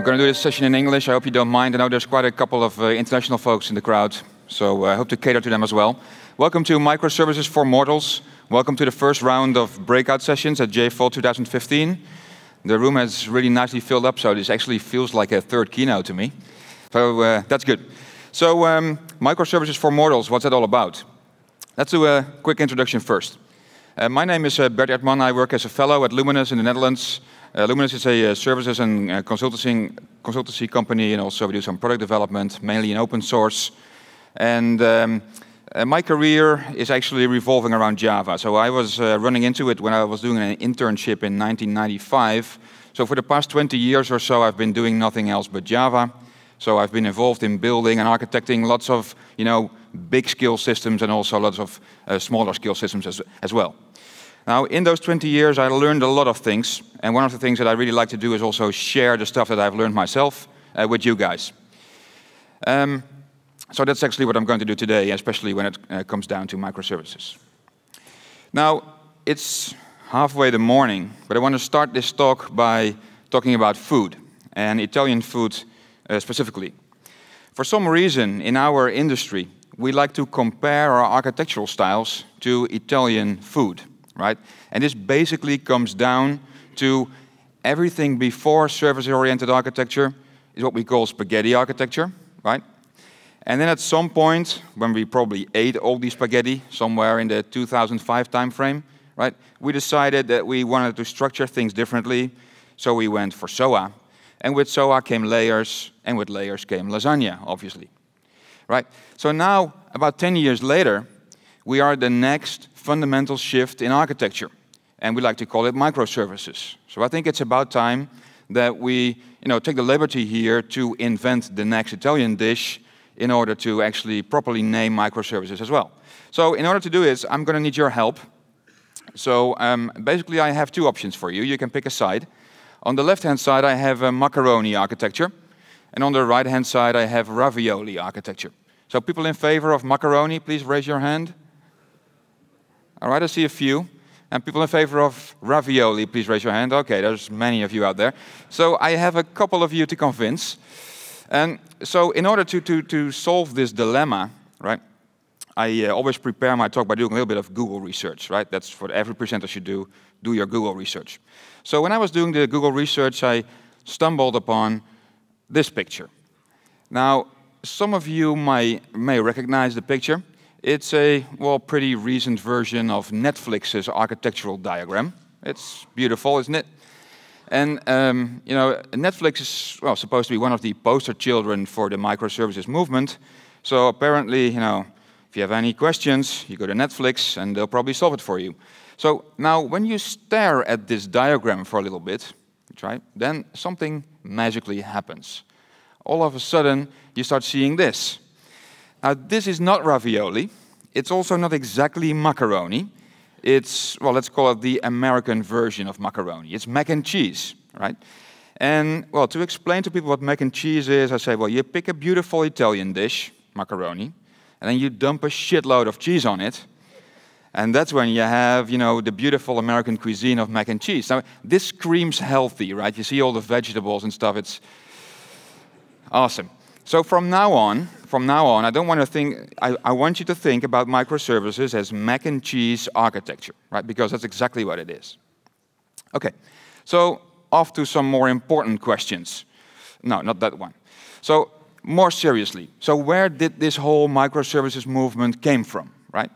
I'm going to do this session in English. I hope you don't mind. I know there's quite a couple of uh, international folks in the crowd, so uh, I hope to cater to them as well. Welcome to Microservices for Mortals. Welcome to the first round of breakout sessions at JFall 2015. The room has really nicely filled up, so this actually feels like a third keynote to me. So uh, that's good. So um, microservices for mortals, what's that all about? Let's do a quick introduction first. Uh, my name is uh, Bert Edman. I work as a fellow at Luminous in the Netherlands. Uh, Luminous is a services and consulting consultancy company, and also we do some product development, mainly in open source. And um, my career is actually revolving around Java. So I was running into it when I was doing an internship in 1995. So for the past 20 years or so, I've been doing nothing else but Java. So I've been involved in building and architecting lots of, you know, big scale systems and also lots of uh, smaller scale systems as, as well. Now, in those 20 years, I learned a lot of things. And one of the things that I really like to do is also share the stuff that I've learned myself uh, with you guys. Um, so that's actually what I'm going to do today, especially when it uh, comes down to microservices. Now, it's halfway the morning, but I want to start this talk by talking about food, and Italian food uh, specifically. For some reason, in our industry, we like to compare our architectural styles to Italian food right? And this basically comes down to everything before service-oriented architecture is what we call spaghetti architecture, right? And then at some point, when we probably ate all the spaghetti, somewhere in the 2005 timeframe, right, we decided that we wanted to structure things differently, so we went for SOA. And with SOA came layers, and with layers came lasagna, obviously. Right? So now, about 10 years later, we are the next fundamental shift in architecture, and we like to call it microservices. So I think it's about time that we you know, take the liberty here to invent the next Italian dish in order to actually properly name microservices as well. So in order to do this, I'm going to need your help. So um, basically, I have two options for you. You can pick a side. On the left-hand side, I have a macaroni architecture. And on the right-hand side, I have ravioli architecture. So people in favor of macaroni, please raise your hand. All right, I see a few. And people in favor of ravioli, please raise your hand. Okay, there's many of you out there. So I have a couple of you to convince. And so in order to, to, to solve this dilemma, right, I uh, always prepare my talk by doing a little bit of Google research, right? That's what every presenter should do, do your Google research. So when I was doing the Google research, I stumbled upon this picture. Now, some of you may, may recognize the picture. It's a, well, pretty recent version of Netflix's architectural diagram. It's beautiful, isn't it? And, um, you know, Netflix is, well, supposed to be one of the poster children for the microservices movement. So apparently, you know, if you have any questions, you go to Netflix and they'll probably solve it for you. So now, when you stare at this diagram for a little bit, try, then something magically happens. All of a sudden, you start seeing this. Now, this is not ravioli. It's also not exactly macaroni. It's, well, let's call it the American version of macaroni. It's mac and cheese, right? And, well, to explain to people what mac and cheese is, I say, well, you pick a beautiful Italian dish, macaroni, and then you dump a shitload of cheese on it. And that's when you have, you know, the beautiful American cuisine of mac and cheese. Now, this screams healthy, right? You see all the vegetables and stuff. It's awesome. So from now on, from now on, I don't want to think, I, I want you to think about microservices as mac and cheese architecture, right? Because that's exactly what it is. Okay, so off to some more important questions. No, not that one. So more seriously, so where did this whole microservices movement came from, right?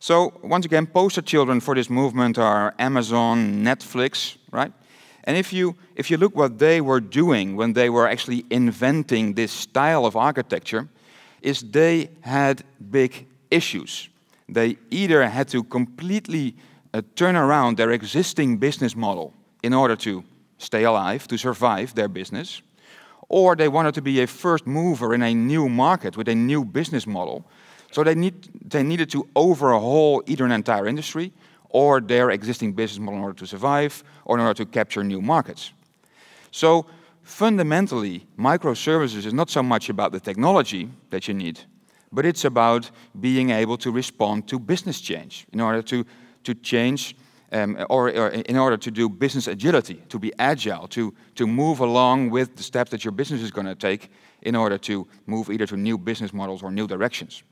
So once again, poster children for this movement are Amazon, Netflix, right? And if you, if you look what they were doing when they were actually inventing this style of architecture, is they had big issues. They either had to completely uh, turn around their existing business model in order to stay alive, to survive their business, or they wanted to be a first mover in a new market with a new business model. So they, need, they needed to overhaul either an entire industry or their existing business model in order to survive or in order to capture new markets. So fundamentally, microservices is not so much about the technology that you need, but it's about being able to respond to business change in order to, to change um, or, or, in order to do business agility, to be agile, to, to move along with the steps that your business is going to take in order to move either to new business models or new directions.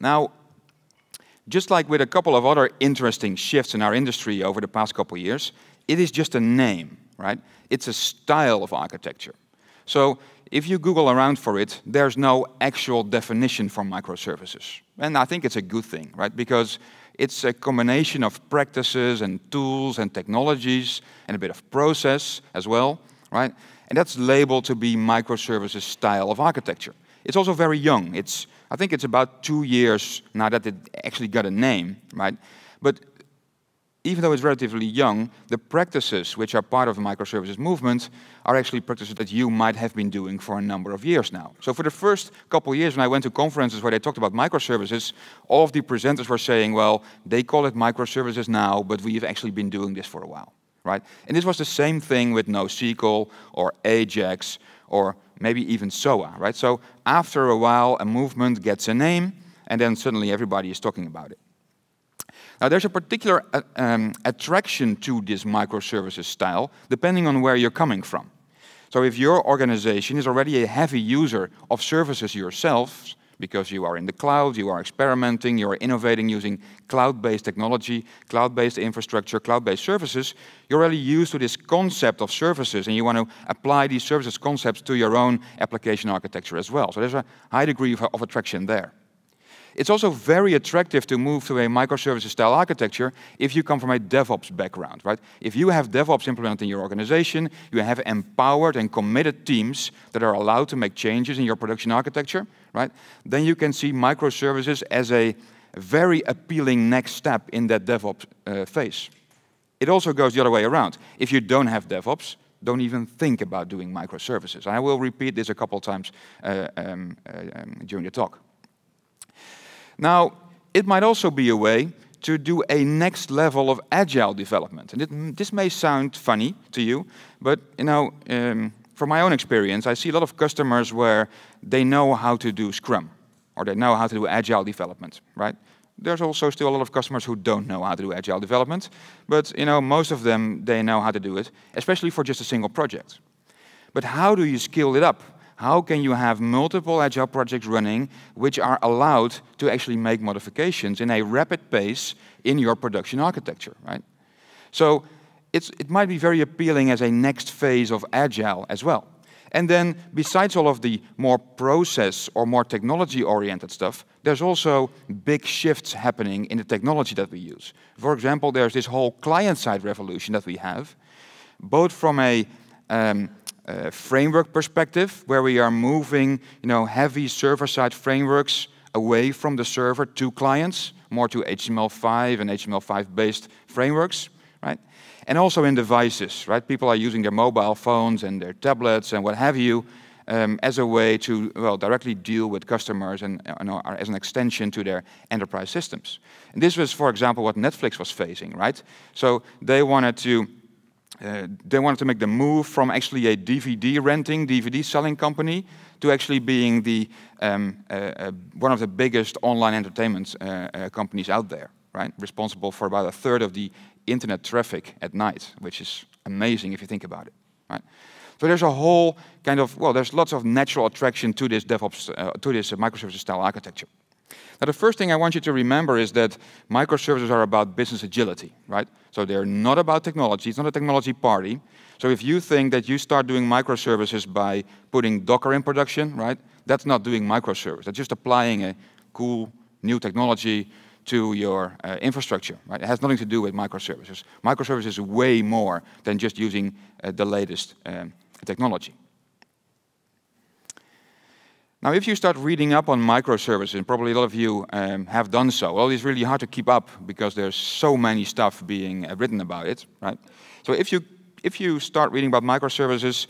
Now, just like with a couple of other interesting shifts in our industry over the past couple of years, it is just a name, right? It's a style of architecture. So if you Google around for it, there's no actual definition for microservices. And I think it's a good thing, right? Because it's a combination of practices and tools and technologies and a bit of process as well, right? And that's labeled to be microservices style of architecture. It's also very young. It's, I think it's about two years now that it actually got a name, right? But even though it's relatively young, the practices which are part of the microservices movement are actually practices that you might have been doing for a number of years now. So for the first couple of years when I went to conferences where they talked about microservices, all of the presenters were saying, well, they call it microservices now, but we've actually been doing this for a while. Right? And this was the same thing with NoSQL or Ajax or maybe even SOA. Right? So after a while, a movement gets a name, and then suddenly everybody is talking about it. Now there's a particular uh, um, attraction to this microservices style depending on where you're coming from. So if your organization is already a heavy user of services yourselves, because you are in the cloud, you are experimenting, you are innovating using cloud-based technology, cloud-based infrastructure, cloud-based services, you're already used to this concept of services and you want to apply these services concepts to your own application architecture as well. So there's a high degree of, of attraction there. It's also very attractive to move to a microservices style architecture if you come from a DevOps background, right? If you have DevOps implemented in your organization, you have empowered and committed teams that are allowed to make changes in your production architecture, right? Then you can see microservices as a very appealing next step in that DevOps uh, phase. It also goes the other way around. If you don't have DevOps, don't even think about doing microservices. I will repeat this a couple times uh, um, uh, um, during the talk. Now, it might also be a way to do a next level of agile development. And it, this may sound funny to you, but you know, um, from my own experience, I see a lot of customers where they know how to do Scrum or they know how to do agile development, right? There's also still a lot of customers who don't know how to do agile development, but you know, most of them, they know how to do it, especially for just a single project. But how do you scale it up how can you have multiple agile projects running which are allowed to actually make modifications in a rapid pace in your production architecture, right? So it might be very appealing as a next phase of agile as well. And then besides all of the more process or more technology-oriented stuff, there's also big shifts happening in the technology that we use. For example, there's this whole client-side revolution that we have, both from a um, uh, framework perspective, where we are moving you know, heavy server-side frameworks away from the server to clients, more to HTML5 and HTML5-based frameworks, right? And also in devices, right? People are using their mobile phones and their tablets and what have you um, as a way to, well, directly deal with customers and, as an extension to their enterprise systems. And this was, for example, what Netflix was facing, right? So they wanted to uh, they wanted to make the move from actually a DVD renting, DVD selling company to actually being the um, uh, uh one of the biggest online entertainment uh, uh, companies out there, right? Responsible for about a third of the internet traffic at night, which is amazing if you think about it, right? So there's a whole kind of well, there's lots of natural attraction to this DevOps, to this microservices style architecture. Now, the first thing I want you to remember is that microservices are about business agility, right? So they're not about technology. It's not a technology party. So if you think that you start doing microservices by putting Docker in production, right? That's not doing microservice. That's just applying a cool new technology to your uh, infrastructure. Right? It has nothing to do with microservices. Microservices is way more than just using uh, the latest um, technology. Now, if you start reading up on microservices, probably a lot of you um, have done so. Well, it's really hard to keep up because there's so many stuff being uh, written about it, right? So if you if you start reading about microservices,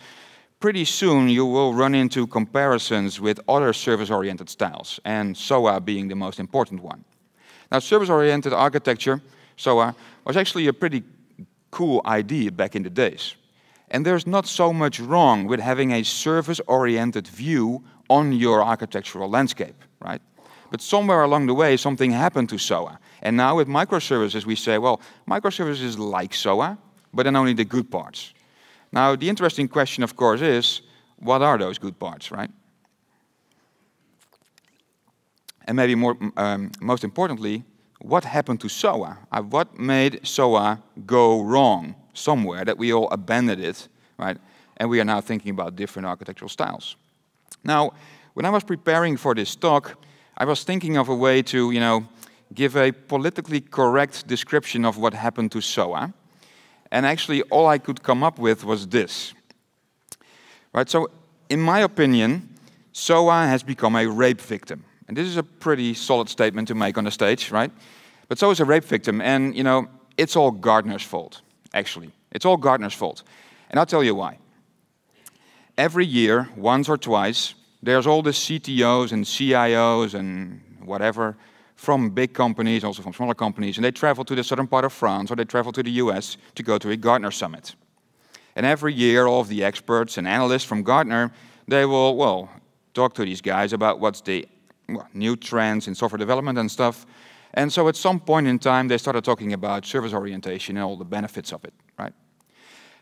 pretty soon you will run into comparisons with other service-oriented styles, and SOA being the most important one. Now, service-oriented architecture, SOA, was actually a pretty cool idea back in the days. And there's not so much wrong with having a service-oriented view on your architectural landscape, right? But somewhere along the way, something happened to SOA. And now with microservices, we say, well, microservices is like SOA, but then only the good parts. Now, the interesting question, of course, is what are those good parts, right? And maybe more, mm, um, most importantly, what happened to SOA? Uh, what made SOA go wrong somewhere that we all abandoned it, right? And we are now thinking about different architectural styles. Now, when I was preparing for this talk, I was thinking of a way to, you know, give a politically correct description of what happened to SOA. And actually, all I could come up with was this. Right, so in my opinion, SOA has become a rape victim. And this is a pretty solid statement to make on the stage, right? But Soa is a rape victim, and you know, it's all Gardner's fault, actually. It's all Gardner's fault. And I'll tell you why every year, once or twice, there's all the CTOs and CIOs and whatever from big companies, also from smaller companies, and they travel to the southern part of France or they travel to the US to go to a Gartner summit. And every year, all of the experts and analysts from Gartner, they will, well, talk to these guys about what's the well, new trends in software development and stuff. And so at some point in time, they started talking about service orientation and all the benefits of it, right?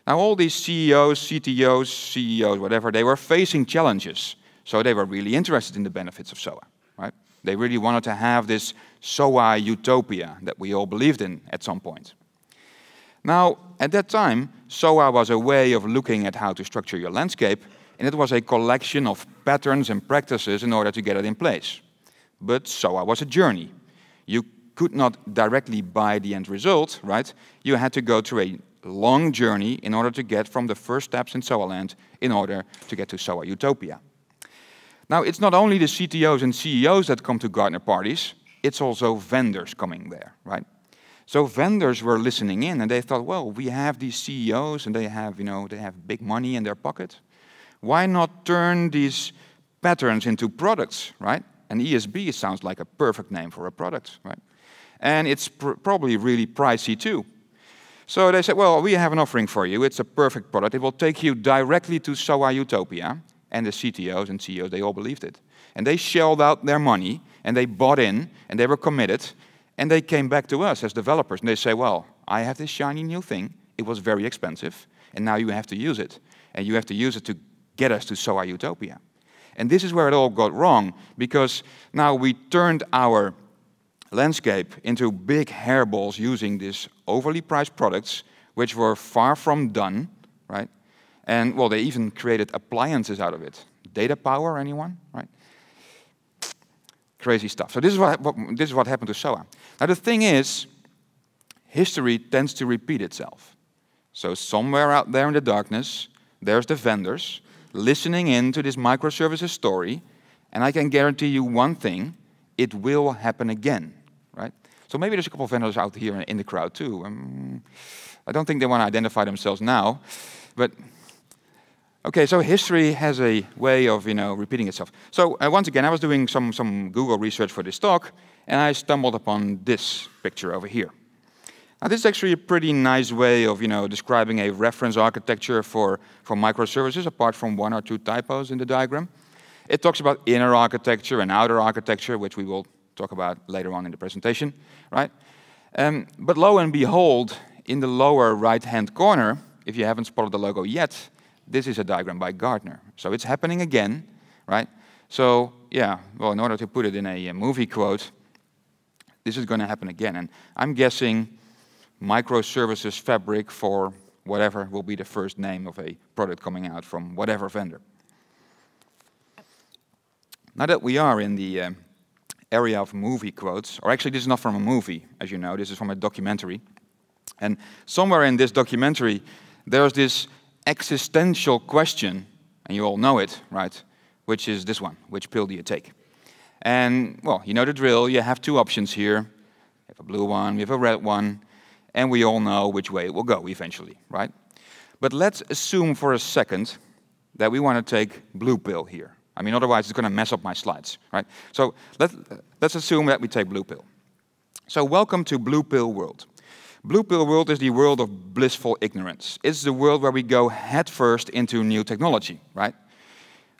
Now, all these CEOs, CTOs, CEOs, whatever, they were facing challenges. So they were really interested in the benefits of SOA, right? They really wanted to have this SOA utopia that we all believed in at some point. Now, at that time, SOA was a way of looking at how to structure your landscape, and it was a collection of patterns and practices in order to get it in place. But SOA was a journey. You could not directly buy the end result, right? You had to go through a long journey in order to get from the first steps in SOA land in order to get to SOA Utopia. Now, it's not only the CTOs and CEOs that come to Gartner parties, it's also vendors coming there, right? So vendors were listening in and they thought, well, we have these CEOs and they have, you know, they have big money in their pocket. Why not turn these patterns into products, right? And ESB sounds like a perfect name for a product, right? And it's pr probably really pricey too, so they said, well, we have an offering for you. It's a perfect product. It will take you directly to SOA Utopia. And the CTOs and CEOs, they all believed it. And they shelled out their money, and they bought in, and they were committed. And they came back to us as developers, and they say, well, I have this shiny new thing. It was very expensive, and now you have to use it. And you have to use it to get us to SOA Utopia. And this is where it all got wrong, because now we turned our landscape into big hairballs using these overly priced products, which were far from done, right? And well, they even created appliances out of it. Data power, anyone, right? Crazy stuff. So this is what, what this is what happened to SOA. Now the thing is, history tends to repeat itself. So somewhere out there in the darkness, there's the vendors listening in to this microservices story, and I can guarantee you one thing, it will happen again. So maybe there's a couple of vendors out here in the crowd too. Um, I don't think they want to identify themselves now, but okay. So history has a way of you know repeating itself. So uh, once again, I was doing some some Google research for this talk, and I stumbled upon this picture over here. Now this is actually a pretty nice way of you know describing a reference architecture for for microservices, apart from one or two typos in the diagram. It talks about inner architecture and outer architecture, which we will talk about later on in the presentation, right? Um, but lo and behold, in the lower right-hand corner, if you haven't spotted the logo yet, this is a diagram by Gardner. So it's happening again, right? So yeah, well, in order to put it in a, a movie quote, this is going to happen again. And I'm guessing microservices fabric for whatever will be the first name of a product coming out from whatever vendor. Now that we are in the um, area of movie quotes, or actually this is not from a movie, as you know, this is from a documentary. And somewhere in this documentary, there's this existential question, and you all know it, right? Which is this one, which pill do you take? And, well, you know the drill, you have two options here. We have a blue one, we have a red one, and we all know which way it will go eventually, right? But let's assume for a second that we want to take blue pill here. I mean, otherwise it's going to mess up my slides, right? So let, let's assume that we take blue pill. So welcome to blue pill world. Blue pill world is the world of blissful ignorance. It's the world where we go headfirst into new technology, right?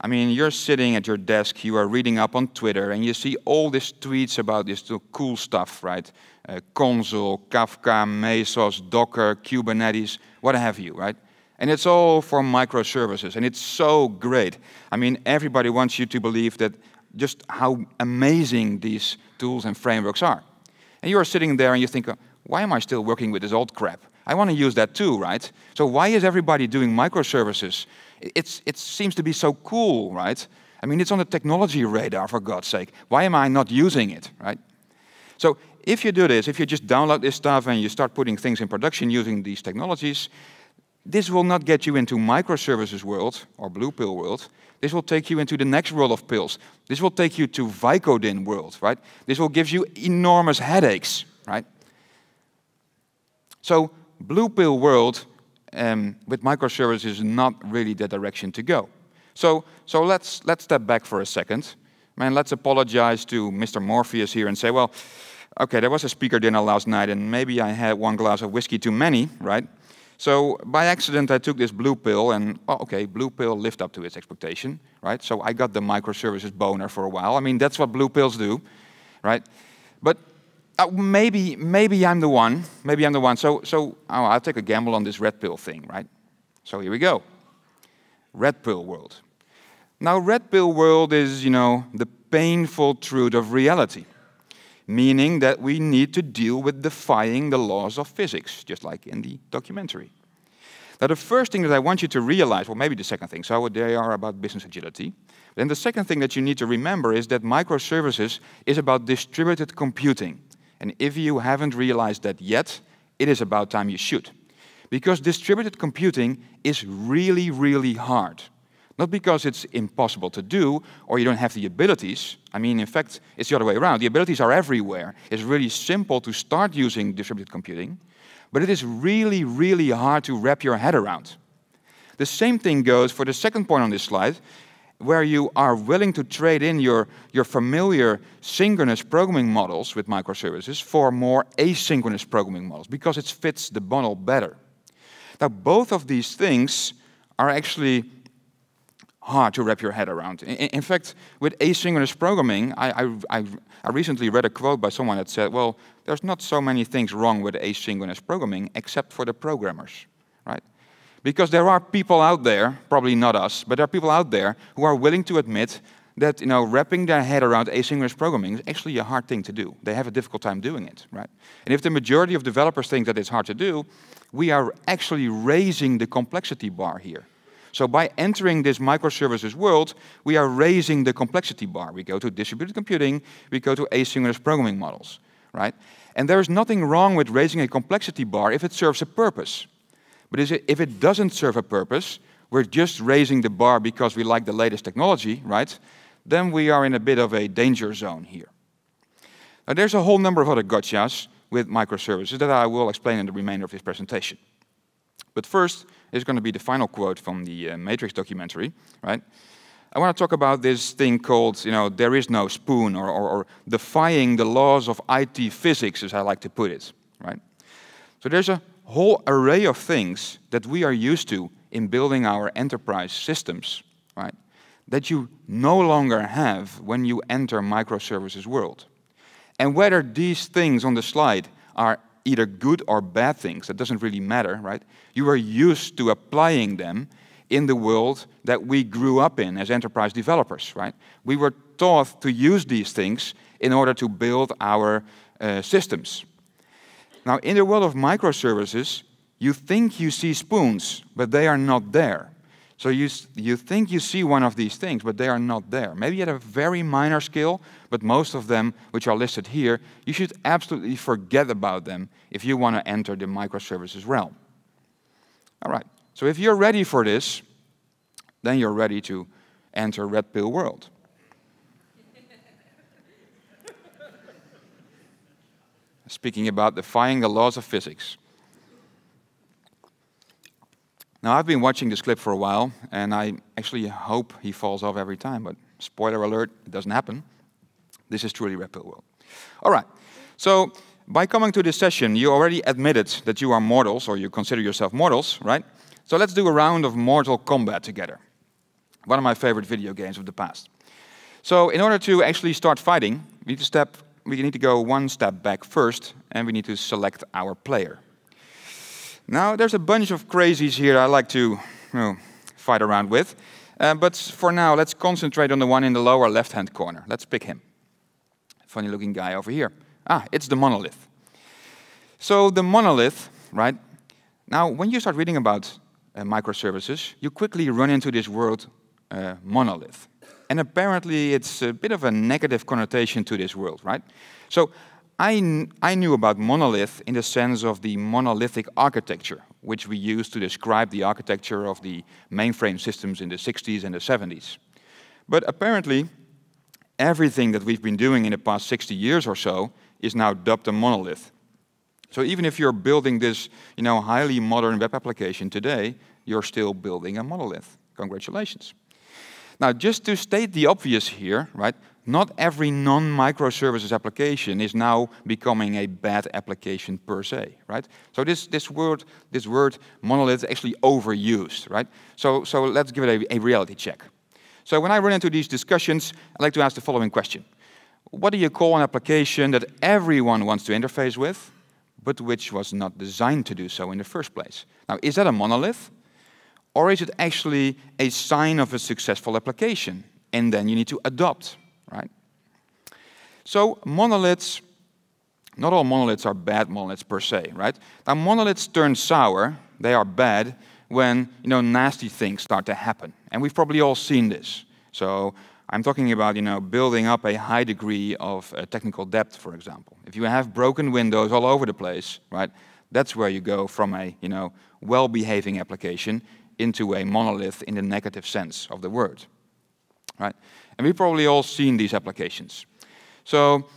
I mean, you're sitting at your desk, you are reading up on Twitter, and you see all these tweets about this cool stuff, right? Uh, Consul, Kafka, Mesos, Docker, Kubernetes, what have you, right? And it's all for microservices, and it's so great. I mean, everybody wants you to believe that just how amazing these tools and frameworks are. And you are sitting there and you think, why am I still working with this old crap? I want to use that too, right? So why is everybody doing microservices? It's, it seems to be so cool, right? I mean, it's on the technology radar, for God's sake. Why am I not using it, right? So if you do this, if you just download this stuff and you start putting things in production using these technologies, this will not get you into microservices world or blue pill world. This will take you into the next world of pills. This will take you to Vicodin world, right? This will give you enormous headaches, right? So blue pill world um, with microservices is not really the direction to go. So, so let's, let's step back for a second. Man, let's apologize to Mr. Morpheus here and say, well, okay, there was a speaker dinner last night and maybe I had one glass of whiskey too many, right? So by accident, I took this blue pill, and oh, okay, blue pill lived up to its expectation, right? So I got the microservices boner for a while. I mean, that's what blue pills do, right? But uh, maybe, maybe I'm the one. Maybe I'm the one. So, so oh, I'll take a gamble on this red pill thing, right? So here we go. Red pill world. Now, red pill world is, you know, the painful truth of reality meaning that we need to deal with defying the laws of physics, just like in the documentary. Now, the first thing that I want you to realize, well, maybe the second thing, so they are about business agility. Then the second thing that you need to remember is that microservices is about distributed computing. And if you haven't realized that yet, it is about time you should. Because distributed computing is really, really hard. Not because it's impossible to do or you don't have the abilities. I mean, in fact, it's the other way around. The abilities are everywhere. It's really simple to start using distributed computing, but it is really, really hard to wrap your head around. The same thing goes for the second point on this slide, where you are willing to trade in your, your familiar synchronous programming models with microservices for more asynchronous programming models because it fits the bundle better. Now, both of these things are actually hard to wrap your head around. In, in fact, with asynchronous programming, I, I, I, recently read a quote by someone that said, well, there's not so many things wrong with asynchronous programming except for the programmers, right? Because there are people out there, probably not us, but there are people out there who are willing to admit that you know, wrapping their head around asynchronous programming is actually a hard thing to do. They have a difficult time doing it, right? And if the majority of developers think that it's hard to do, we are actually raising the complexity bar here. So by entering this microservices world, we are raising the complexity bar. We go to distributed computing, we go to asynchronous programming models, right? And there is nothing wrong with raising a complexity bar if it serves a purpose. But if it doesn't serve a purpose, we're just raising the bar because we like the latest technology, right? Then we are in a bit of a danger zone here. Now, there's a whole number of other gotchas with microservices that I will explain in the remainder of this presentation. But first, is going to be the final quote from the uh, Matrix documentary, right? I want to talk about this thing called, you know, there is no spoon, or, or, or defying the laws of IT physics, as I like to put it, right? So there's a whole array of things that we are used to in building our enterprise systems, right? That you no longer have when you enter microservices world. And whether these things on the slide are either good or bad things, that doesn't really matter, right? You are used to applying them in the world that we grew up in as enterprise developers, right? We were taught to use these things in order to build our uh, systems. Now, in the world of microservices, you think you see spoons, but they are not there. So you, you think you see one of these things, but they are not there. Maybe at a very minor scale, but most of them, which are listed here, you should absolutely forget about them if you want to enter the microservices realm. All right, so if you're ready for this, then you're ready to enter Red Pill World. Speaking about defying the laws of physics. Now, I've been watching this clip for a while, and I actually hope he falls off every time, but spoiler alert, it doesn't happen. This is truly Red Pill World. All right, so by coming to this session, you already admitted that you are mortals, or you consider yourself mortals, right? So let's do a round of Mortal Kombat together, one of my favorite video games of the past. So in order to actually start fighting, we need to, step, we need to go one step back first, and we need to select our player. Now, there's a bunch of crazies here I like to you know, fight around with. Uh, but for now, let's concentrate on the one in the lower left-hand corner. Let's pick him. Funny-looking guy over here. Ah, it's the monolith. So the monolith, right? Now, when you start reading about uh, microservices, you quickly run into this word uh, monolith. And apparently, it's a bit of a negative connotation to this world, right? So I, I knew about monolith in the sense of the monolithic architecture, which we used to describe the architecture of the mainframe systems in the 60s and the 70s. But apparently, everything that we've been doing in the past 60 years or so is now dubbed a monolith. So even if you're building this you know, highly modern web application today, you're still building a monolith. Congratulations. Now, just to state the obvious here, right, not every non-microservices application is now becoming a bad application per se, right? So this, this word this word monolith is actually overused, right? So, so let's give it a, a reality check. So when I run into these discussions, I like to ask the following question. What do you call an application that everyone wants to interface with, but which was not designed to do so in the first place? Now, is that a monolith? Or is it actually a sign of a successful application? And then you need to adopt right? So monoliths, not all monoliths are bad monoliths per se, right? Now monoliths turn sour, they are bad when you know nasty things start to happen. And we've probably all seen this. So I'm talking about you know building up a high degree of uh, technical debt, for example. If you have broken windows all over the place, right? That's where you go from a you know well-behaving application into a monolith in the negative sense of the word, right? And we've probably all seen these applications. So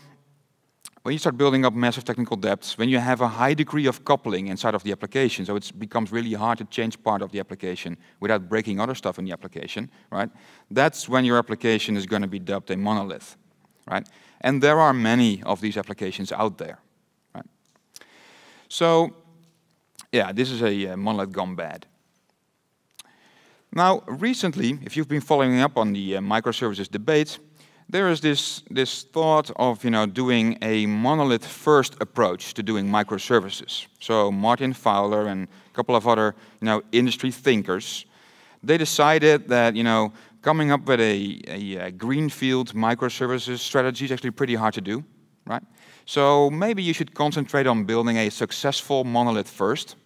when you start building up massive technical debts, when you have a high degree of coupling inside of the application, so it becomes really hard to change part of the application without breaking other stuff in the application, right? That's when your application is going to be dubbed a monolith, right? And there are many of these applications out there, right? So, yeah, this is a uh, monolith gone bad. Now, recently, if you've been following up on the uh, microservices debate, there is this, this thought of you know, doing a monolith first approach to doing microservices. So Martin Fowler and a couple of other you know, industry thinkers, they decided that you know, coming up with a, a, a uh, greenfield microservices strategy is actually pretty hard to do. Right? So maybe you should concentrate on building a successful monolith first,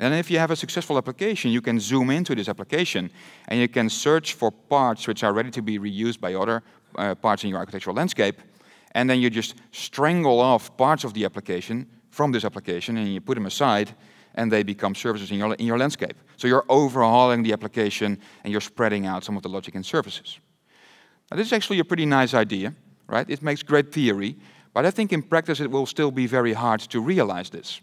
and if you have a successful application, you can zoom into this application and you can search for parts which are ready to be reused by other uh, parts in your architectural landscape. And then you just strangle off parts of the application from this application and you put them aside and they become services in your, in your landscape. So you're overhauling the application and you're spreading out some of the logic and services. Now, this is actually a pretty nice idea, right? It makes great theory, but I think in practice it will still be very hard to realize this.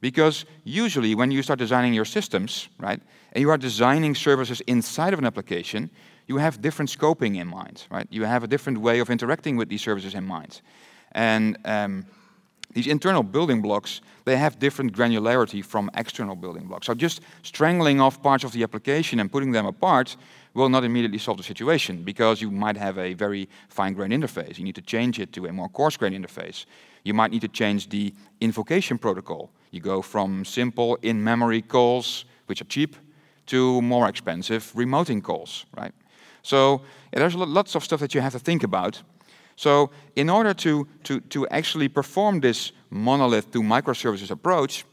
Because usually when you start designing your systems, right, and you are designing services inside of an application, you have different scoping in mind, right? You have a different way of interacting with these services in mind. And um, these internal building blocks, they have different granularity from external building blocks. So just strangling off parts of the application and putting them apart will not immediately solve the situation because you might have a very fine-grained interface. You need to change it to a more coarse-grained interface you might need to change the invocation protocol. You go from simple in-memory calls, which are cheap, to more expensive remoting calls, right? So yeah, there's lots of stuff that you have to think about. So in order to, to, to actually perform this monolith to microservices approach,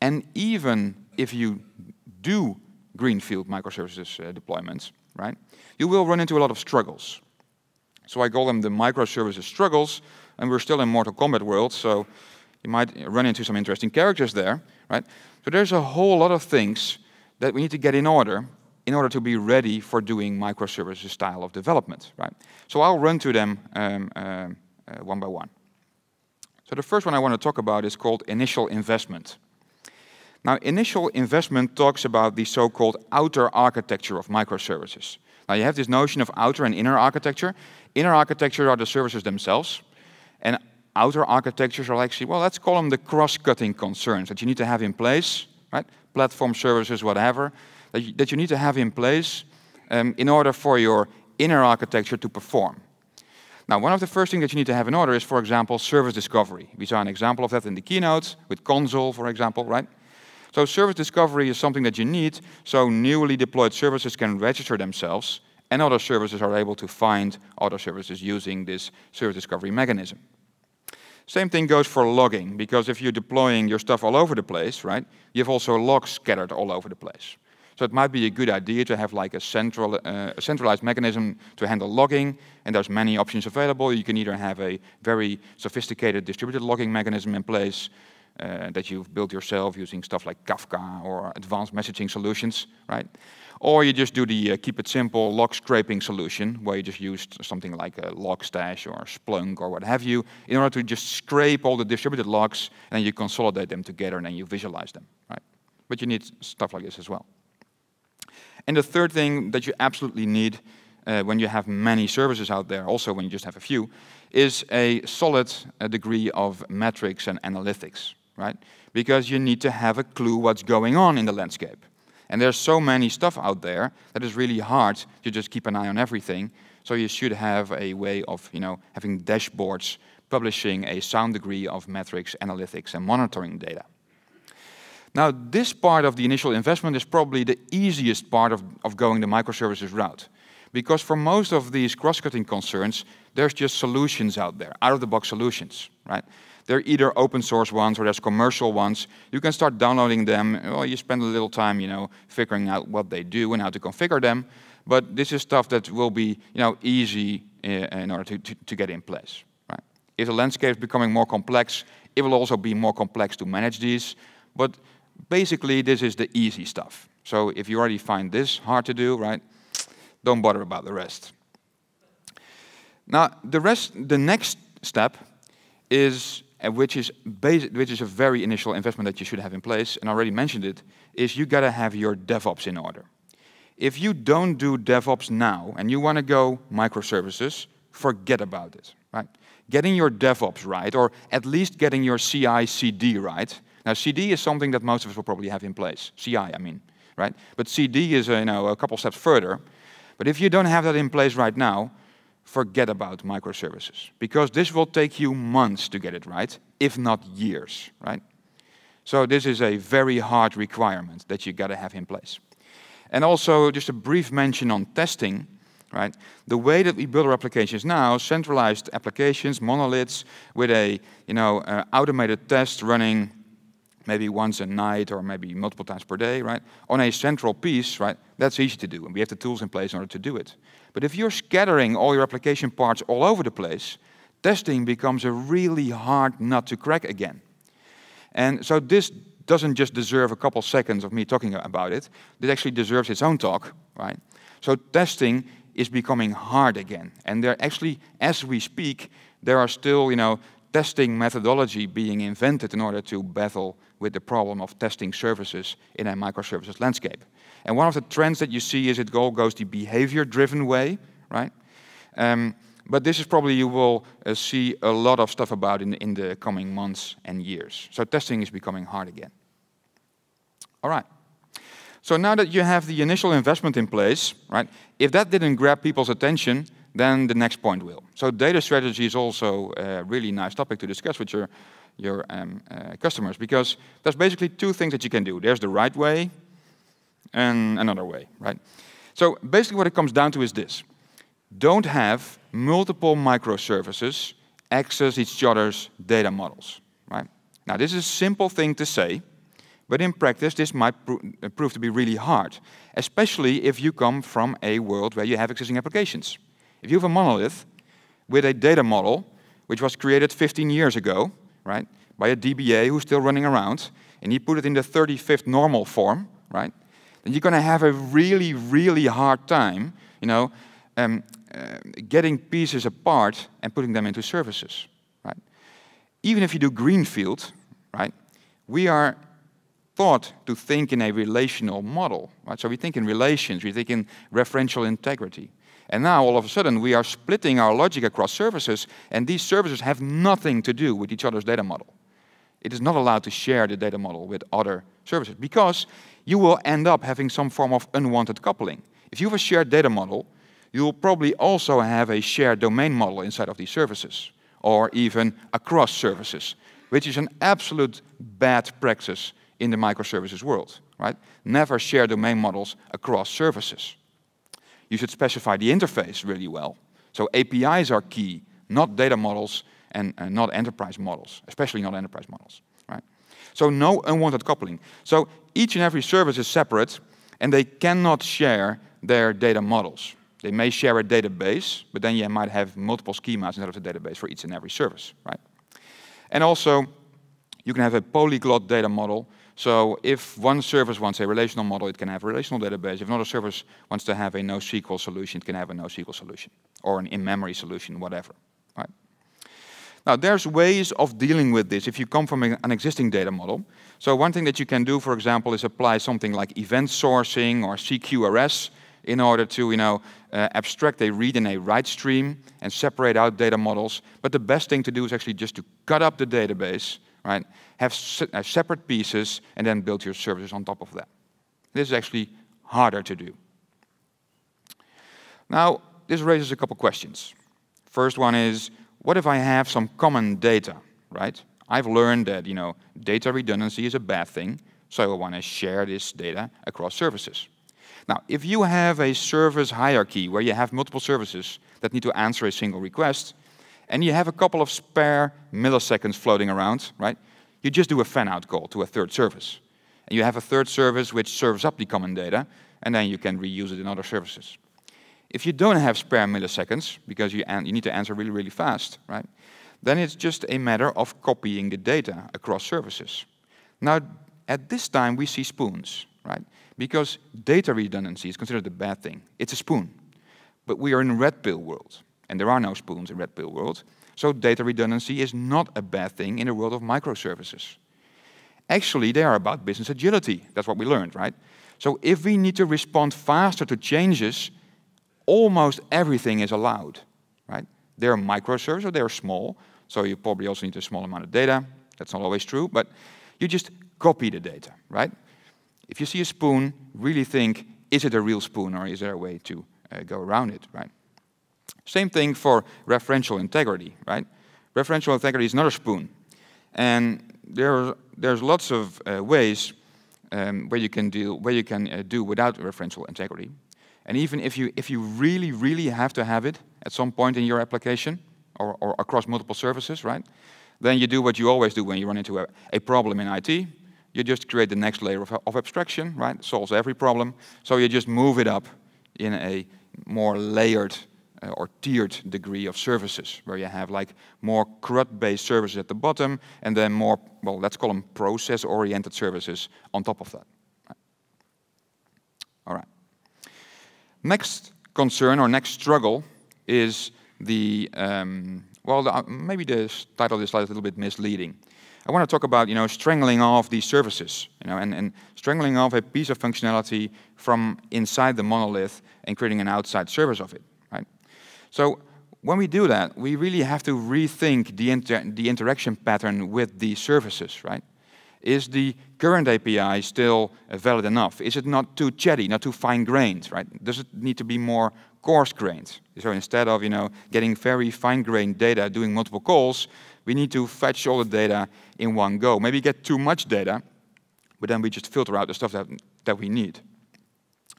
and even if you do greenfield microservices uh, deployments, right, you will run into a lot of struggles. So I call them the microservices struggles and we're still in Mortal Kombat world, so you might run into some interesting characters there, right? So there's a whole lot of things that we need to get in order in order to be ready for doing microservices style of development, right? So I'll run through them um, uh, one by one. So the first one I want to talk about is called initial investment. Now, initial investment talks about the so-called outer architecture of microservices. Now, you have this notion of outer and inner architecture. Inner architecture are the services themselves, and outer architectures are actually, well, let's call them the cross-cutting concerns that you need to have in place, right? Platform services, whatever, that you, that you need to have in place um, in order for your inner architecture to perform. Now, one of the first things that you need to have in order is, for example, service discovery. We saw an example of that in the keynotes with console, for example, right? So service discovery is something that you need so newly deployed services can register themselves and other services are able to find other services using this service discovery mechanism. Same thing goes for logging, because if you're deploying your stuff all over the place, right, you have also logs scattered all over the place. So it might be a good idea to have like a, central, uh, a centralized mechanism to handle logging, and there's many options available. You can either have a very sophisticated distributed logging mechanism in place, uh, that you've built yourself using stuff like Kafka or advanced messaging solutions, right? Or you just do the uh, keep it simple log scraping solution where you just use something like a Logstash or Splunk or what have you in order to just scrape all the distributed logs and then you consolidate them together and then you visualize them, right? But you need stuff like this as well. And the third thing that you absolutely need uh, when you have many services out there, also when you just have a few, is a solid uh, degree of metrics and analytics right? Because you need to have a clue what's going on in the landscape. And there's so many stuff out there that it's really hard to just keep an eye on everything. So you should have a way of, you know, having dashboards publishing a sound degree of metrics, analytics, and monitoring data. Now, this part of the initial investment is probably the easiest part of, of going the microservices route. Because for most of these cross-cutting concerns, there's just solutions out there, out-of-the-box solutions, right? They're either open source ones or there's commercial ones. You can start downloading them. Well, you spend a little time, you know, figuring out what they do and how to configure them. But this is stuff that will be, you know, easy eh, in order to, to, to get in place. Right? If the landscape is becoming more complex, it will also be more complex to manage these. But basically, this is the easy stuff. So if you already find this hard to do, right, don't bother about the rest. Now, the, rest, the next step is and which is basic, which is a very initial investment that you should have in place, and I already mentioned it, is you gotta have your DevOps in order. If you don't do DevOps now and you wanna go microservices, forget about it, right? Getting your DevOps right, or at least getting your CI CD right. Now CD is something that most of us will probably have in place, CI I mean, right? But CD is uh, you know, a couple steps further. But if you don't have that in place right now, forget about microservices because this will take you months to get it right, if not years, right? So this is a very hard requirement that you gotta have in place. And also just a brief mention on testing, right? The way that we build our applications now, centralized applications, monoliths with a you know uh, automated test running maybe once a night or maybe multiple times per day, right? On a central piece, right? That's easy to do, and we have the tools in place in order to do it. But if you're scattering all your application parts all over the place, testing becomes a really hard nut to crack again. And so this doesn't just deserve a couple seconds of me talking about it. This actually deserves its own talk, right? So testing is becoming hard again. And there actually, as we speak, there are still, you know, testing methodology being invented in order to battle with the problem of testing services in a microservices landscape. And one of the trends that you see is it all goes the behavior-driven way, right? Um, but this is probably you will uh, see a lot of stuff about in, in the coming months and years. So testing is becoming hard again. All right. So now that you have the initial investment in place, right, if that didn't grab people's attention, then the next point will. So data strategy is also a really nice topic to discuss with your your um, uh, customers. Because there's basically two things that you can do. There's the right way and another way, right? So basically what it comes down to is this. Don't have multiple microservices access each other's data models, right? Now this is a simple thing to say, but in practice this might uh, prove to be really hard, especially if you come from a world where you have existing applications. If you have a monolith with a data model, which was created 15 years ago, right, by a DBA who's still running around, and you put it in the 35th normal form, right, then you're going to have a really, really hard time, you know, um, uh, getting pieces apart and putting them into services, right? Even if you do greenfield, right, we are thought to think in a relational model, right? So we think in relations, we think in referential integrity. And now all of a sudden we are splitting our logic across services, and these services have nothing to do with each other's data model. It is not allowed to share the data model with other services because you will end up having some form of unwanted coupling. If you have a shared data model, you will probably also have a shared domain model inside of these services, or even across services, which is an absolute bad practice in the microservices world. Right? Never share domain models across services you should specify the interface really well. So APIs are key, not data models and, not enterprise models, especially not enterprise models. Right? So no unwanted coupling. So each and every service is separate, and they cannot share their data models. They may share a database, but then you might have multiple schemas instead of the database for each and every service, right? And also, you can have a polyglot data model so if one service wants a relational model, it can have a relational database. If another service wants to have a NoSQL solution, it can have a NoSQL solution or an in-memory solution, whatever. Right? Now, there's ways of dealing with this if you come from an existing data model. So one thing that you can do, for example, is apply something like event sourcing or CQRS in order to you know, uh, abstract a read and a write stream and separate out data models. But the best thing to do is actually just to cut up the database right? Have separate pieces and then build your services on top of that. This is actually harder to do. Now, this raises a couple questions. First one is, what if I have some common data, right? I've learned that, you know, data redundancy is a bad thing, so I want to share this data across services. Now, if you have a service hierarchy where you have multiple services that need to answer a single request, and you have a couple of spare milliseconds floating around, right? You just do a fan out call to a third service. And you have a third service which serves up the common data, and then you can reuse it in other services. If you don't have spare milliseconds, because you, you need to answer really, really fast, right? Then it's just a matter of copying the data across services. Now, at this time, we see spoons, right? Because data redundancy is considered a bad thing. It's a spoon. But we are in red pill world and there are no spoons in red pill world, so data redundancy is not a bad thing in the world of microservices. Actually, they are about business agility. That's what we learned, right? So if we need to respond faster to changes, almost everything is allowed, right? They're microservices, so they're small, so you probably also need a small amount of data. That's not always true, but you just copy the data, right? If you see a spoon, really think, is it a real spoon or is there a way to uh, go around it, right? Same thing for referential integrity, right? Referential integrity is not a spoon. And there, there's lots of uh, ways um, where you can, deal, where you can uh, do without referential integrity. And even if you, if you really, really have to have it at some point in your application or, or across multiple services, right? Then you do what you always do when you run into a, a problem in IT. You just create the next layer of, of abstraction, right? Solves every problem. So you just move it up in a more layered uh, or tiered degree of services, where you have like more CRUD-based services at the bottom, and then more, well, let's call them process-oriented services on top of that. All right. Next concern or next struggle is the, um, well, the, uh, maybe the title of this slide is a little bit misleading. I want to talk about, you know, strangling off these services, you know, and, and strangling off a piece of functionality from inside the monolith and creating an outside service of it. So when we do that, we really have to rethink the, inter the interaction pattern with the services, right? Is the current API still valid enough? Is it not too chatty, not too fine-grained, right? Does it need to be more coarse-grained? So instead of, you know, getting very fine-grained data, doing multiple calls, we need to fetch all the data in one go. Maybe get too much data, but then we just filter out the stuff that, that we need.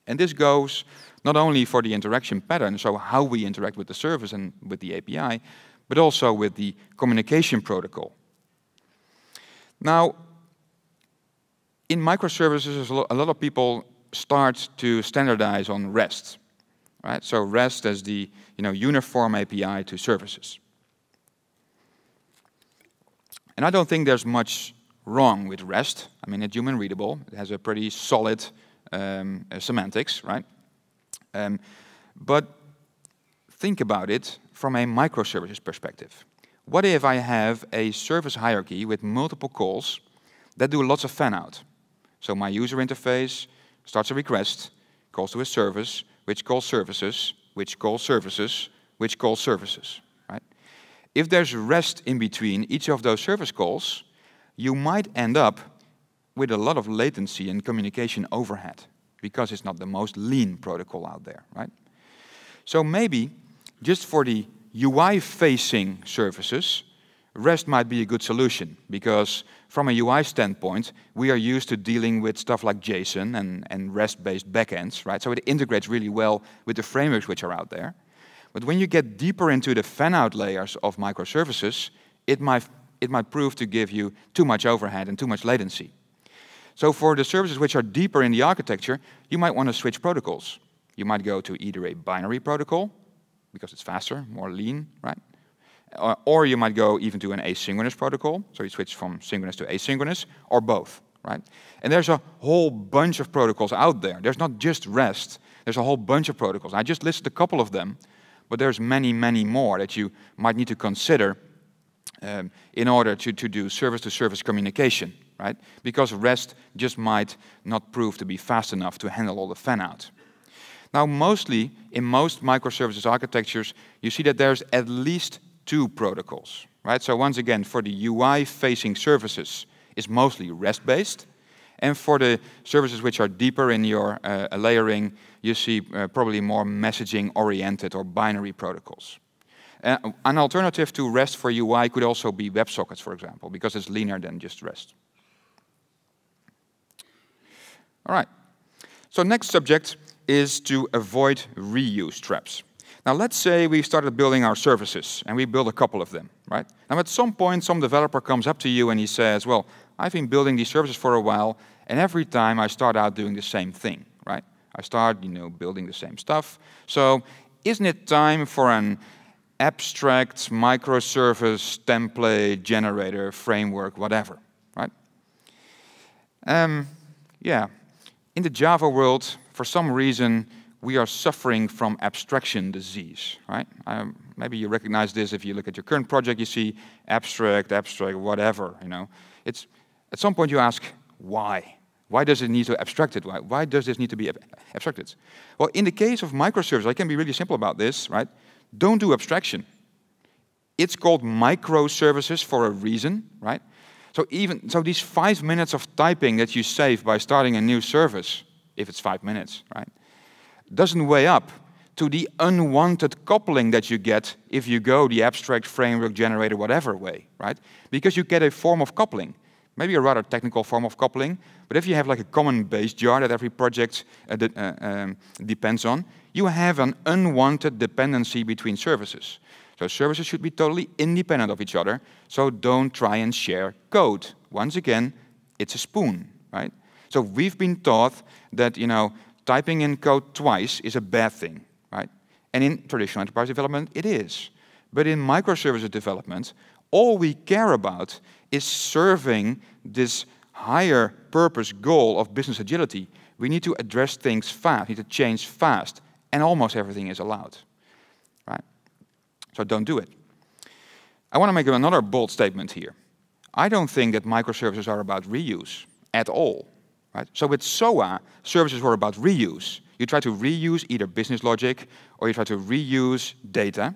And this goes not only for the interaction pattern, so how we interact with the service and with the API, but also with the communication protocol. Now, in microservices, a lot of people start to standardize on REST. Right? So REST as the you know, uniform API to services. And I don't think there's much wrong with REST. I mean, it's human readable. It has a pretty solid um, semantics, right? Um, but think about it from a microservices perspective. What if I have a service hierarchy with multiple calls that do lots of fan out? So my user interface starts a request, calls to a service, which calls services, which calls services, which calls services. Right? If there's rest in between each of those service calls, you might end up with a lot of latency and communication overhead because it's not the most lean protocol out there, right? So maybe just for the UI-facing services, REST might be a good solution because from a UI standpoint, we are used to dealing with stuff like JSON and, and REST-based backends, right? So it integrates really well with the frameworks which are out there. But when you get deeper into the fan-out layers of microservices, it might, it might prove to give you too much overhead and too much latency. So for the services which are deeper in the architecture, you might want to switch protocols. You might go to either a binary protocol, because it's faster, more lean, right? Uh, or you might go even to an asynchronous protocol, so you switch from synchronous to asynchronous, or both, right? And there's a whole bunch of protocols out there. There's not just REST, there's a whole bunch of protocols. I just listed a couple of them, but there's many, many more that you might need to consider um, in order to, to do service-to-service -service communication right? Because rest just might not prove to be fast enough to handle all the fan out. Now, mostly in most microservices architectures, you see that there's at least two protocols, right? So once again, for the UI-facing services, it's mostly REST-based, and for the services which are deeper in your uh, layering, you see uh, probably more messaging-oriented or binary protocols. Uh, an alternative to REST for UI could also be WebSockets, for example, because it's leaner than just REST. All right. So next subject is to avoid reuse traps. Now let's say we started building our services and we build a couple of them, right? Now at some point some developer comes up to you and he says, well, I've been building these services for a while and every time I start out doing the same thing, right? I start, you know, building the same stuff. So isn't it time for an abstract microservice template generator framework, whatever, right? Um, yeah, in the Java world, for some reason, we are suffering from abstraction disease, right? Um, maybe you recognize this if you look at your current project, you see abstract, abstract, whatever, you know. It's, at some point you ask, why? Why does it need to abstract it? Why, why does this need to be ab abstracted? Well, in the case of microservices, I can be really simple about this, right? Don't do abstraction. It's called microservices for a reason, right? So even so, these five minutes of typing that you save by starting a new service, if it's five minutes, right, doesn't weigh up to the unwanted coupling that you get if you go the abstract framework generator whatever way, right? Because you get a form of coupling, maybe a rather technical form of coupling, but if you have like a common base jar that every project uh, de uh, um, depends on, you have an unwanted dependency between services. So services should be totally independent of each other, so don't try and share code. Once again, it's a spoon, right? So we've been taught that, you know, typing in code twice is a bad thing, right? And in traditional enterprise development, it is. But in microservices development, all we care about is serving this higher purpose goal of business agility. We need to address things fast, we need to change fast, and almost everything is allowed. So don't do it. I want to make another bold statement here. I don't think that microservices are about reuse at all. Right? So with SOA, services were about reuse. You try to reuse either business logic or you try to reuse data.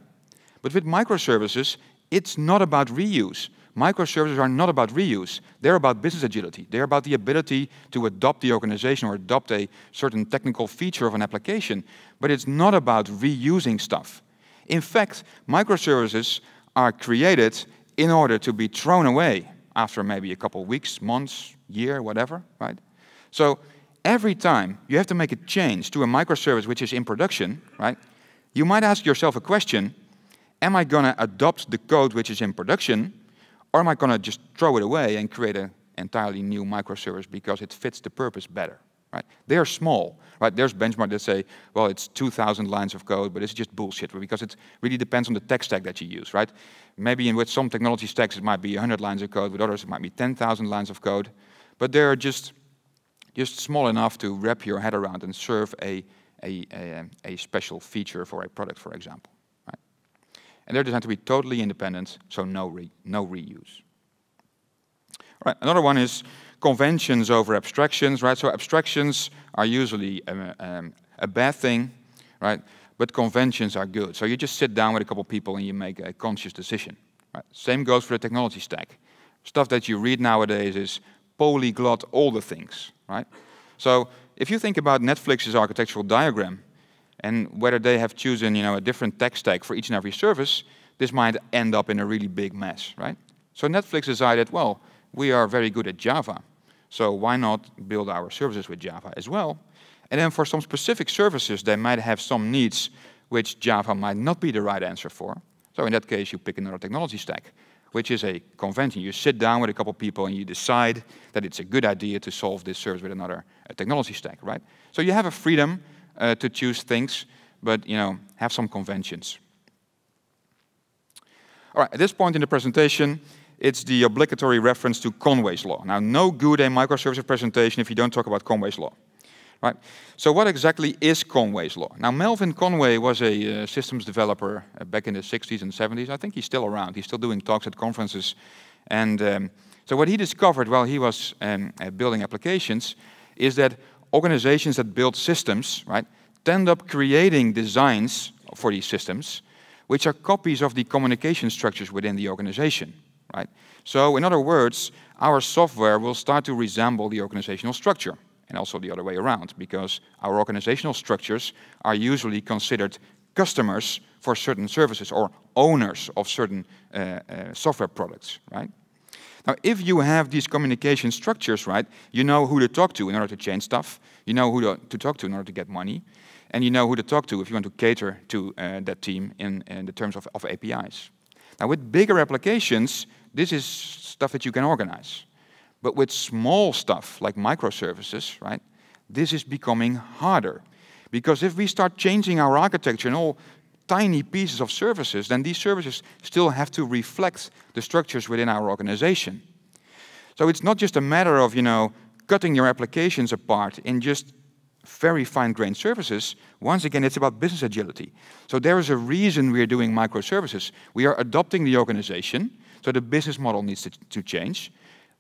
But with microservices, it's not about reuse. Microservices are not about reuse. They're about business agility. They're about the ability to adopt the organization or adopt a certain technical feature of an application. But it's not about reusing stuff. In fact, microservices are created in order to be thrown away after maybe a couple of weeks, months, year, whatever, right? So every time you have to make a change to a microservice which is in production, right? You might ask yourself a question, am I going to adopt the code which is in production or am I going to just throw it away and create an entirely new microservice because it fits the purpose better? Right? They are small. Right? There's benchmark that say, well, it's 2,000 lines of code, but it's just bullshit because it really depends on the tech stack that you use. Right? Maybe with some technology stacks it might be 100 lines of code, with others it might be 10,000 lines of code, but they are just just small enough to wrap your head around and serve a a, a, a special feature for a product, for example. Right? And they're designed to be totally independent, so no re no reuse. All right, another one is conventions over abstractions, right? So abstractions are usually um, um, a bad thing, right? But conventions are good. So you just sit down with a couple of people and you make a conscious decision. Right? Same goes for the technology stack. Stuff that you read nowadays is polyglot all the things, right? So if you think about Netflix's architectural diagram and whether they have chosen you know, a different tech stack for each and every service, this might end up in a really big mess, right? So Netflix decided, well, we are very good at Java. So why not build our services with Java as well? And then for some specific services, they might have some needs which Java might not be the right answer for. So in that case, you pick another technology stack, which is a convention. You sit down with a couple people and you decide that it's a good idea to solve this service with another uh, technology stack, right? So you have a freedom uh, to choose things, but you know, have some conventions. All right, at this point in the presentation, it's the obligatory reference to Conway's law. Now, no good a microservices presentation if you don't talk about Conway's law. Right? So what exactly is Conway's law? Now, Melvin Conway was a uh, systems developer uh, back in the 60s and 70s. I think he's still around. He's still doing talks at conferences. And um, so what he discovered while he was um, uh, building applications is that organizations that build systems, right, tend up creating designs for these systems, which are copies of the communication structures within the organization right? So in other words, our software will start to resemble the organizational structure and also the other way around because our organizational structures are usually considered customers for certain services or owners of certain uh, uh, software products, right? Now, if you have these communication structures, right, you know who to talk to in order to change stuff, you know who to talk to in order to get money, and you know who to talk to if you want to cater to uh, that team in, in the terms of, of APIs. Now, with bigger applications, this is stuff that you can organize. But with small stuff like microservices, right, this is becoming harder. Because if we start changing our architecture and all tiny pieces of services, then these services still have to reflect the structures within our organization. So it's not just a matter of, you know, cutting your applications apart and just very fine-grained services, once again, it's about business agility. So there is a reason we are doing microservices. We are adopting the organization, so the business model needs to, to change.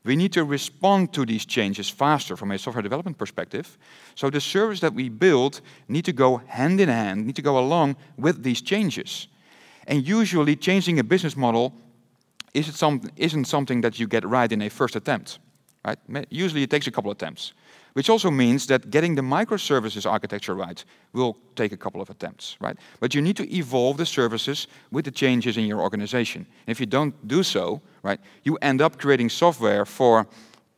We need to respond to these changes faster from a software development perspective. So the service that we build need to go hand in hand, need to go along with these changes. And usually changing a business model is not something that you get right in a first attempt. Right? Usually it takes a couple of attempts which also means that getting the microservices architecture right will take a couple of attempts, right? But you need to evolve the services with the changes in your organization. And if you don't do so, right, you end up creating software for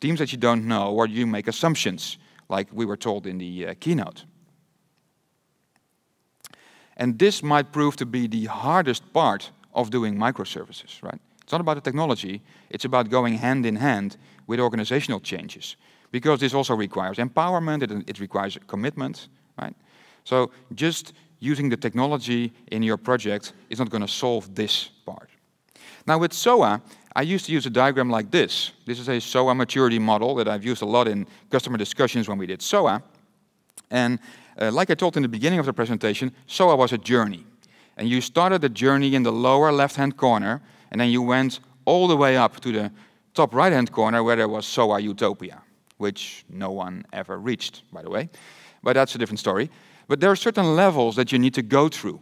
teams that you don't know or you make assumptions, like we were told in the uh, keynote. And this might prove to be the hardest part of doing microservices, right? It's not about the technology, it's about going hand in hand with organizational changes because this also requires empowerment, it, it requires commitment, right? So just using the technology in your project is not going to solve this part. Now with SOA, I used to use a diagram like this. This is a SOA maturity model that I've used a lot in customer discussions when we did SOA. And uh, like I told in the beginning of the presentation, SOA was a journey. And you started the journey in the lower left-hand corner, and then you went all the way up to the top right-hand corner where there was SOA Utopia which no one ever reached, by the way. But that's a different story. But there are certain levels that you need to go through.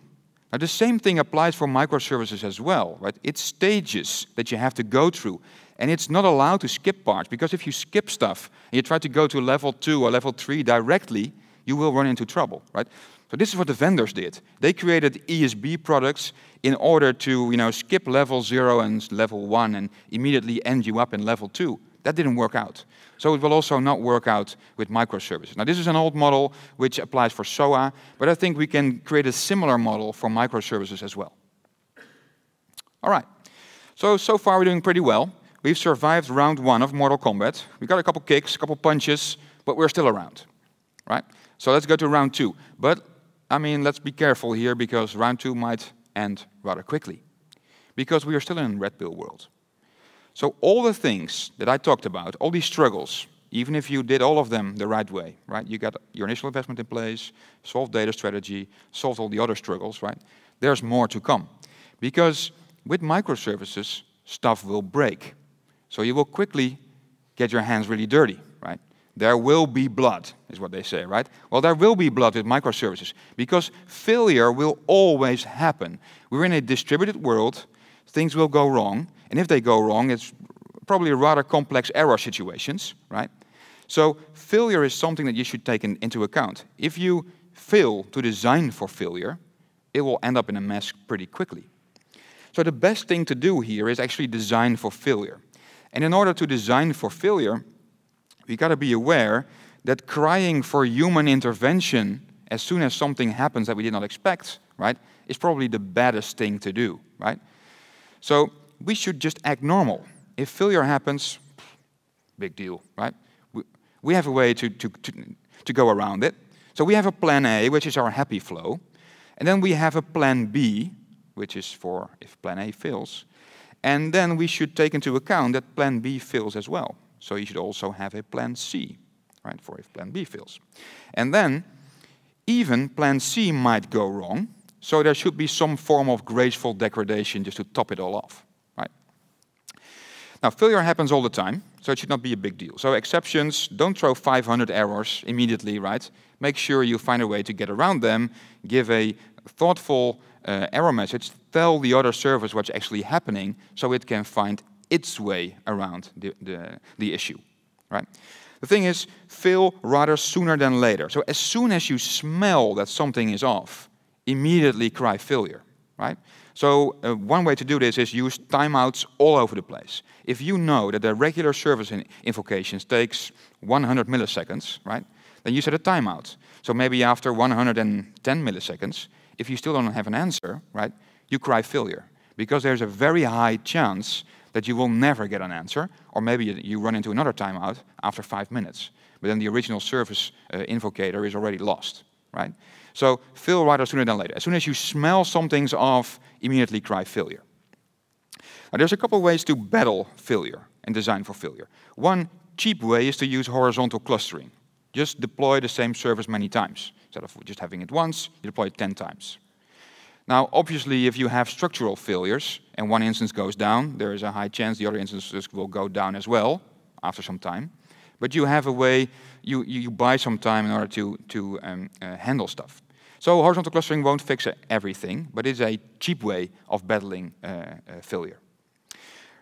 Now, the same thing applies for microservices as well, right? It's stages that you have to go through. And it's not allowed to skip parts because if you skip stuff and you try to go to level two or level three directly, you will run into trouble, right? So this is what the vendors did. They created ESB products in order to, you know, skip level zero and level one and immediately end you up in level two. That didn't work out. So it will also not work out with microservices. Now, this is an old model which applies for SOA, but I think we can create a similar model for microservices as well. All right. So, so far we're doing pretty well. We've survived round one of Mortal Kombat. We got a couple kicks, a couple punches, but we're still around, right? So let's go to round two. But, I mean, let's be careful here because round two might end rather quickly because we are still in red pill world. So, all the things that I talked about, all these struggles, even if you did all of them the right way, right? You got your initial investment in place, solved data strategy, solved all the other struggles, right? There's more to come. Because with microservices, stuff will break. So you will quickly get your hands really dirty, right? There will be blood, is what they say, right? Well, there will be blood with microservices because failure will always happen. We're in a distributed world, things will go wrong, and if they go wrong, it's probably rather complex error situations, right? So failure is something that you should take in, into account. If you fail to design for failure, it will end up in a mess pretty quickly. So the best thing to do here is actually design for failure. And in order to design for failure, we got to be aware that crying for human intervention as soon as something happens that we did not expect, right, is probably the baddest thing to do, right? So we should just act normal. If failure happens, big deal, right? We, we have a way to, to, to, to go around it. So we have a plan A, which is our happy flow. And then we have a plan B, which is for if plan A fails. And then we should take into account that plan B fails as well. So you should also have a plan C, right, for if plan B fails. And then even plan C might go wrong, so there should be some form of graceful degradation just to top it all off. Now, failure happens all the time, so it should not be a big deal. So exceptions, don't throw 500 errors immediately, right? Make sure you find a way to get around them, give a thoughtful uh, error message, tell the other service what's actually happening so it can find its way around the, the, the issue, right? The thing is, fail rather sooner than later. So as soon as you smell that something is off, immediately cry failure, right? So uh, one way to do this is use timeouts all over the place. If you know that the regular service in invocations takes 100 milliseconds, right? Then you set a timeout. So maybe after 110 milliseconds, if you still don't have an answer, right? You cry failure because there's a very high chance that you will never get an answer, or maybe you run into another timeout after five minutes. But then the original service uh, invocator is already lost, right? So fail rather sooner than later. As soon as you smell something's off, immediately cry failure. Now, there's a couple ways to battle failure and design for failure. One cheap way is to use horizontal clustering. Just deploy the same service many times. Instead of just having it once, you deploy it 10 times. Now, obviously, if you have structural failures and one instance goes down, there is a high chance the other instances will go down as well after some time. But you have a way you, you, you buy some time in order to, to um, uh, handle stuff. So horizontal clustering won't fix everything, but it's a cheap way of battling uh, uh, failure.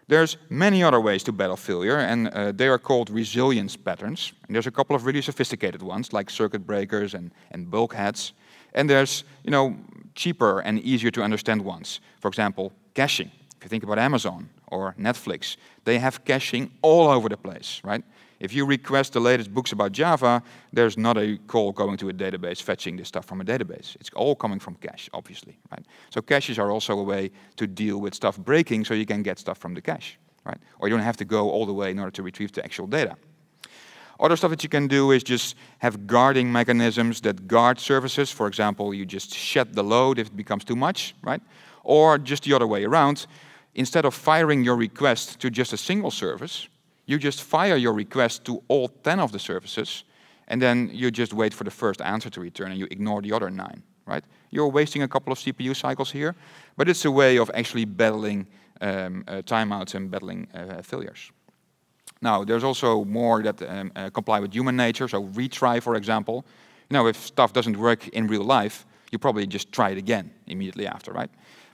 There's many other ways to battle failure, and uh, they are called resilience patterns. And there's a couple of really sophisticated ones, like circuit breakers and, and bulkheads. And there's, you know, cheaper and easier to understand ones. For example, caching. If you think about Amazon or Netflix, they have caching all over the place, right? If you request the latest books about Java, there's not a call going to a database fetching this stuff from a database. It's all coming from cache, obviously. Right? So caches are also a way to deal with stuff breaking so you can get stuff from the cache. Right? Or you don't have to go all the way in order to retrieve the actual data. Other stuff that you can do is just have guarding mechanisms that guard services. For example, you just shed the load if it becomes too much, right? Or just the other way around. Instead of firing your request to just a single service, you just fire your request to all 10 of the services, and then you just wait for the first answer to return and you ignore the other nine, right? You're wasting a couple of CPU cycles here, but it's a way of actually battling um, uh, timeouts and battling uh, failures. Now, there's also more that um, uh, comply with human nature, so retry, for example. You know, if stuff doesn't work in real life, you probably just try it again immediately after, right?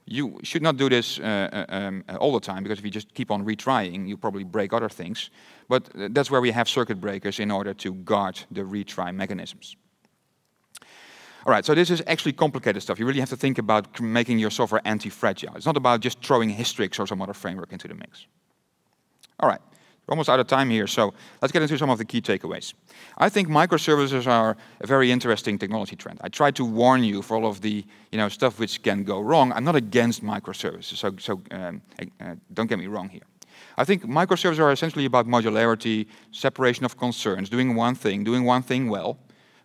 you should not do this uh, uh um, uh, all the time because if you just keep on retrying, you probably break other things. But uh, that's where we have circuit breakers in order to guard the retry mechanisms. All right, so this is actually complicated stuff. You really have to think about making your software anti-fragile. It's not about just throwing Hystrix or some other framework into the mix. All right. We're almost out of time here, so let's get into some of the key takeaways. I think microservices are a very interesting technology trend. I tried to warn you for all of the you know, stuff which can go wrong. I'm not against microservices, so, so um, uh, uh don't get me wrong here. I think microservices are essentially about modularity, separation of concerns, doing one thing, doing one thing well,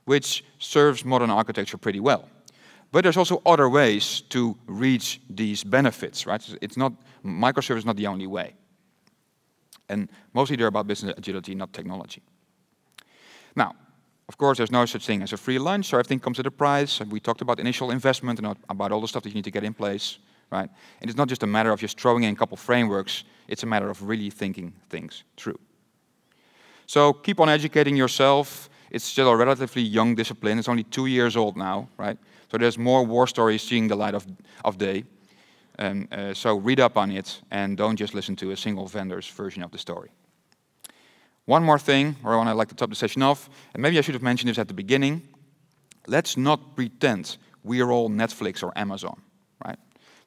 which serves modern architecture pretty well. But there's also other ways to reach these benefits, right? It's not, microservice is not the only way. And mostly they're about business agility, not technology. Now, of course, there's no such thing as a free lunch, so everything comes at a price. And we talked about initial investment and about all the stuff that you need to get in place, right? And it's not just a matter of just throwing in a couple frameworks, it's a matter of really thinking things through. So keep on educating yourself. It's still a relatively young discipline. It's only two years old now, right? So there's more war stories seeing the light of, of day. Um, uh, so read up on it and don't just listen to a single vendor's version of the story. One more thing, or I want to like to top the session off, and maybe I should have mentioned this at the beginning. Let's not pretend we are all Netflix or Amazon, right?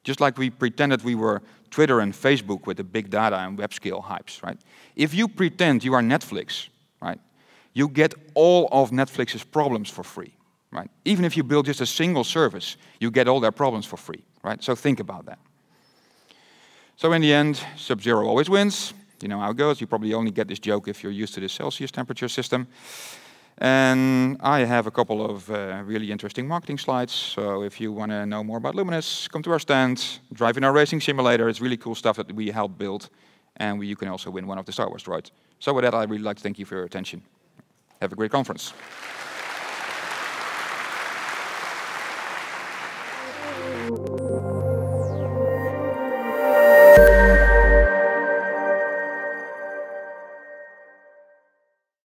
Just like we pretended we were Twitter and Facebook with the big data and web scale hypes, right? If you pretend you are Netflix, right, you get all of Netflix's problems for free, right? Even if you build just a single service, you get all their problems for free right? So think about that. So in the end, Sub-Zero always wins. You know how it goes. You probably only get this joke if you're used to the Celsius temperature system. And I have a couple of uh, really interesting marketing slides. So if you want to know more about Luminous, come to our stand, drive in our racing simulator. It's really cool stuff that we help build. And we, you can also win one of the Star Wars droids. So with that, I'd really like to thank you for your attention. Have a great conference.